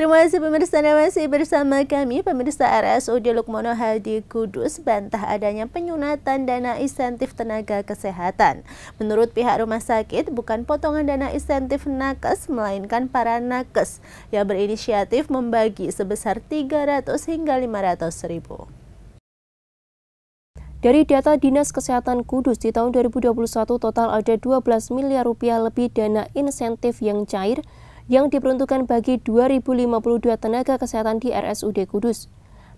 Terima kasih pemirsa yang masih bersama kami, pemirsa RSUD Lukmono Hadi Kudus bantah adanya penyunatan dana insentif tenaga kesehatan. Menurut pihak rumah sakit, bukan potongan dana insentif nakes, melainkan para nakes yang berinisiatif membagi sebesar 300 hingga 500 ribu. Dari data Dinas Kesehatan Kudus di tahun 2021 total ada 12 miliar rupiah lebih dana insentif yang cair yang diperuntukkan bagi 2.052 tenaga kesehatan di RSUD Kudus.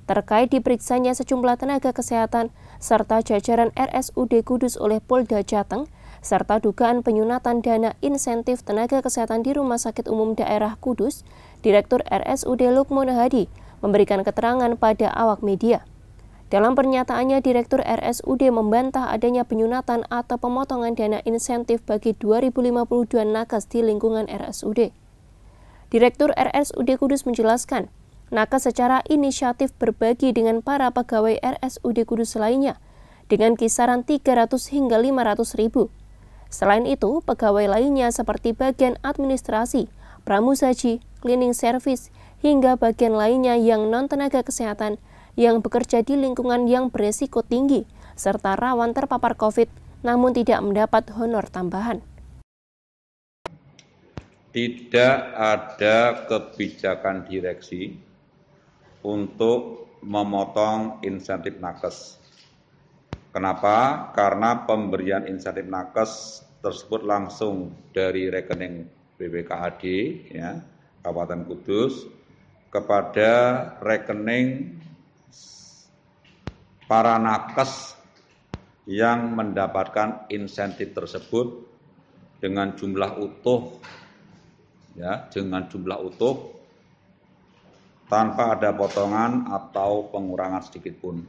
Terkait diperiksanya sejumlah tenaga kesehatan serta jajaran RSUD Kudus oleh Polda Jateng, serta dugaan penyunatan dana insentif tenaga kesehatan di Rumah Sakit Umum Daerah Kudus, Direktur RSUD Lukman Hadi memberikan keterangan pada awak media. Dalam pernyataannya, Direktur RSUD membantah adanya penyunatan atau pemotongan dana insentif bagi 2052 nakes di lingkungan RSUD. Direktur RSUD Kudus menjelaskan, Naka secara inisiatif berbagi dengan para pegawai RSUD Kudus lainnya dengan kisaran 300 hingga 500 ribu. Selain itu, pegawai lainnya seperti bagian administrasi, pramusaji, cleaning service, hingga bagian lainnya yang non-tenaga kesehatan yang bekerja di lingkungan yang beresiko tinggi serta rawan terpapar COVID namun tidak mendapat honor tambahan tidak ada kebijakan direksi untuk memotong insentif nakes. Kenapa? Karena pemberian insentif nakes tersebut langsung dari rekening BPKHD ya, Kabupaten Kudus kepada rekening para nakes yang mendapatkan insentif tersebut dengan jumlah utuh ya dengan jumlah utuh tanpa ada potongan atau pengurangan sedikit pun.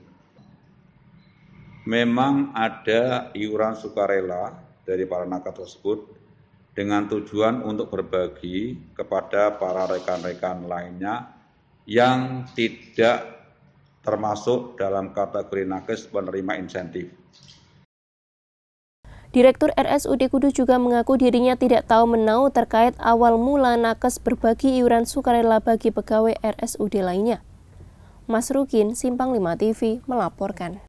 Memang ada iuran sukarela dari para nakes tersebut dengan tujuan untuk berbagi kepada para rekan-rekan lainnya yang tidak termasuk dalam kategori nakes penerima insentif. Direktur RSUD Kudus juga mengaku dirinya tidak tahu menau terkait awal mula nakes berbagi iuran sukarela bagi pegawai RSUD lainnya. Mas Rukin, Simpang 5 TV, melaporkan.